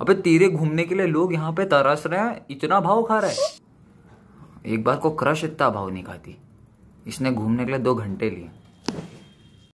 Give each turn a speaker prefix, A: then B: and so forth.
A: अबे तेरे घूमने के लिए लोग यहाँ पे तरस रहे हैं इतना भाव खा रहे एक बार को क्रश इतना भाव नहीं खाती इसने घूमने के लिए दो घंटे लिए